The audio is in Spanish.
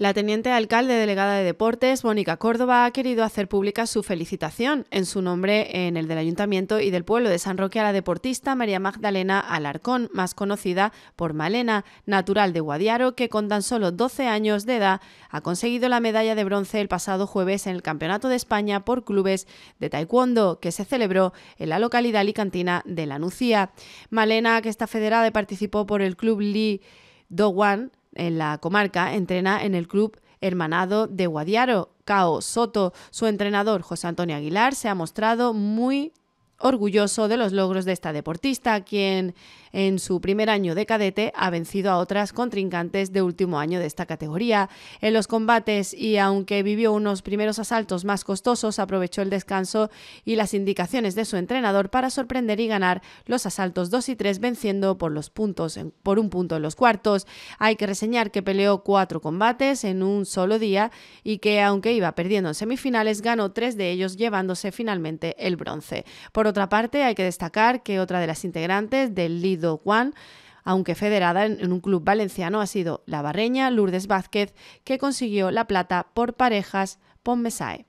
La teniente alcalde delegada de Deportes, Mónica Córdoba, ha querido hacer pública su felicitación en su nombre en el del Ayuntamiento y del pueblo de San Roque a la deportista María Magdalena Alarcón, más conocida por Malena, natural de Guadiaro, que con tan solo 12 años de edad ha conseguido la medalla de bronce el pasado jueves en el Campeonato de España por clubes de taekwondo que se celebró en la localidad licantina de La Nucía. Malena, que está federada y participó por el club Lee Wan, en la comarca, entrena en el club hermanado de Guadiaro. Cao Soto, su entrenador José Antonio Aguilar, se ha mostrado muy orgulloso de los logros de esta deportista, quien en su primer año de cadete ha vencido a otras contrincantes de último año de esta categoría. En los combates y aunque vivió unos primeros asaltos más costosos, aprovechó el descanso y las indicaciones de su entrenador para sorprender y ganar los asaltos 2 y 3 venciendo por los puntos por un punto en los cuartos. Hay que reseñar que peleó cuatro combates en un solo día y que aunque iba perdiendo en semifinales ganó tres de ellos llevándose finalmente el bronce. Por otra parte, hay que destacar que otra de las integrantes del Lido One aunque federada en, un club valenciano, ha sido la barreña Lourdes Vázquez, que consiguió la plata por parejas Mesae.